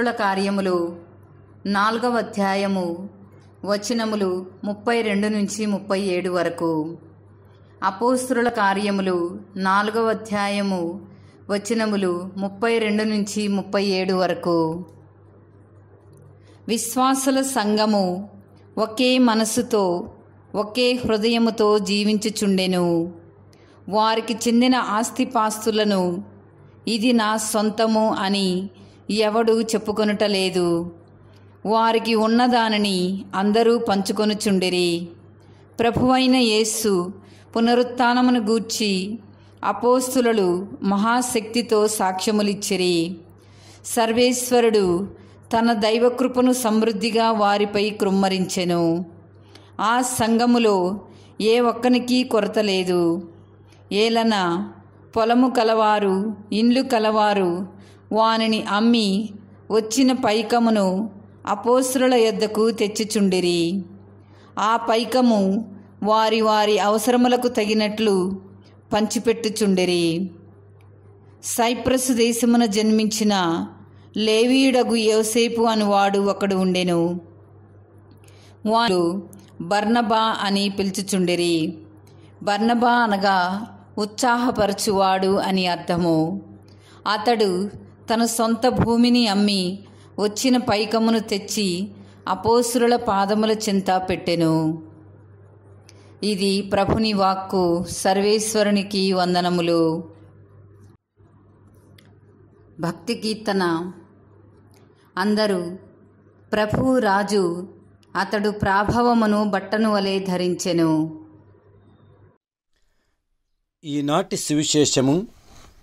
అపోస్తుల కార్యములు నాలుగవ అధ్యాయము వచనములు ముప్పై రెండు నుంచి ముప్పై ఏడు వరకు అపోస్తుల కార్యములు నాలుగవ అధ్యాయము వచనములు ముప్పై రెండు నుంచి ముప్పై ఏడు వరకు విశ్వాసుల సంఘము ఒకే మనసుతో ఒకే హృదయముతో జీవించుచుండెను వారికి చెందిన ఆస్తిపాస్తులను ఇది నా సొంతము అని ఎవడు లేదు వారికి ఉన్నదానిని అందరూ పంచుకొనుచుండిరి ప్రభువైన యేస్సు పునరుత్నమును గూర్చి అపోస్తులలు మహాశక్తితో సాక్ష్యములిచ్చిరి సర్వేశ్వరుడు తన దైవకృపను సమృద్ధిగా వారిపై కృమ్మరించెను ఆ సంఘములో ఏ ఒక్కనికి కొరత లేదు ఏలన పొలము కలవారు ఇండ్లు కలవారు వానిని అమ్మి వచ్చిన పైకమును అపోసురుల యొద్దకు తెచ్చిచుండిరి ఆ పైకము వారి వారి అవసరములకు తగినట్లు పంచిపెట్టుచుండిరి సైప్రస్ దేశమున జన్మించిన లేవీయుడగు యోసేపు అనువాడు ఒకడు ఉండెను వాడు బర్ణబా అని పిలుచుచుండిరి బర్ణబా అనగా ఉత్సాహపరచువాడు అని అర్థము అతడు తన సొంత భూమిని అమ్మి వచ్చిన పైకమును తెచ్చి అపోసురుల పాదముల చింత పెట్టెను ఇది ప్రభుని వాక్కు సర్వేశ్వరునికి వందనములు భక్తి కీర్తన అందరూ ప్రభు రాజు అతడు ప్రాభవమును బట్టను వలె ధరించెను ఈనాటి సువిశేషము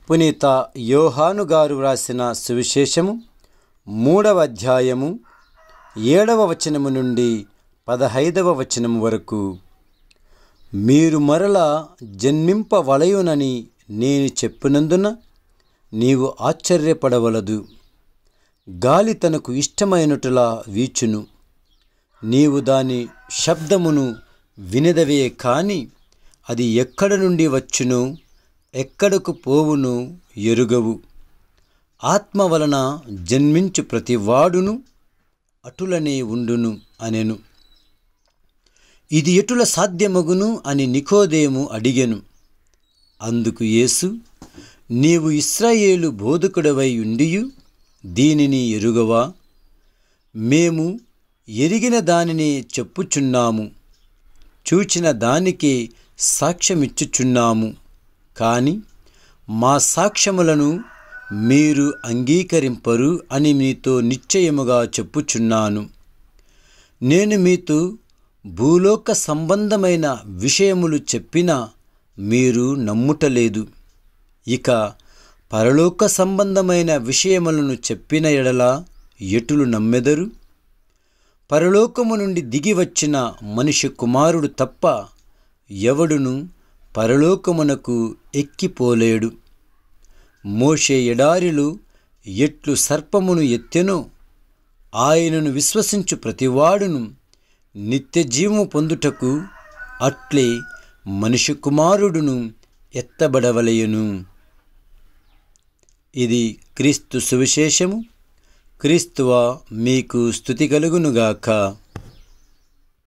పునీత యోహాను గారు వ్రాసిన సువిశేషము మూడవ అధ్యాయము ఏడవ వచనము నుండి పదహైదవ వచనము వరకు మీరు మరల జన్మింపవలయునని నేను చెప్పినందున నీవు ఆశ్చర్యపడవలదు గాలి తనకు ఇష్టమైనటులా వీచును నీవు దాని శబ్దమును వినదవే కానీ అది ఎక్కడ నుండి వచ్చును ఎక్కడకు పోవును ఎరుగవు ఆత్మ వలన జన్మించు ప్రతివాడును అటులనే ఉండును అనెను ఇది ఎటుల సాధ్యమగును అని నికోదేము అడిగెను అందుకు యేసు నీవు ఇస్రాయేలు బోధకుడవై ఉండియు దీనిని ఎరుగవా మేము ఎరిగిన దానిని చెప్పుచున్నాము చూచిన దానికే సాక్ష్యమిచ్చుచున్నాము కానీ మా సాక్ష్యములను మీరు అంగీకరింపరు అని మీతో నిశ్చయముగా చెప్పుచున్నాను నేను మీతో భూలోక సంబంధమైన విషయములు చెప్పినా మీరు నమ్ముటలేదు ఇక పరలోక సంబంధమైన విషయములను చెప్పిన ఎడల ఎటులు నమ్మెదరు పరలోకము నుండి దిగి వచ్చిన మనిషి కుమారుడు తప్ప ఎవడును పరలోకమునకు ఎక్కిపోలేడు మోషే ఎడారిలు ఎట్లు సర్పమును ఎత్తెనో ఆయనను విశ్వసించు ప్రతివాడును నిత్య జీవము పొందుటకు అట్లే మనిషి కుమారుడును ఎత్తబడవలయను ఇది క్రీస్తు సువిశేషము క్రీస్తువా మీకు స్థుతి కలుగునుగాక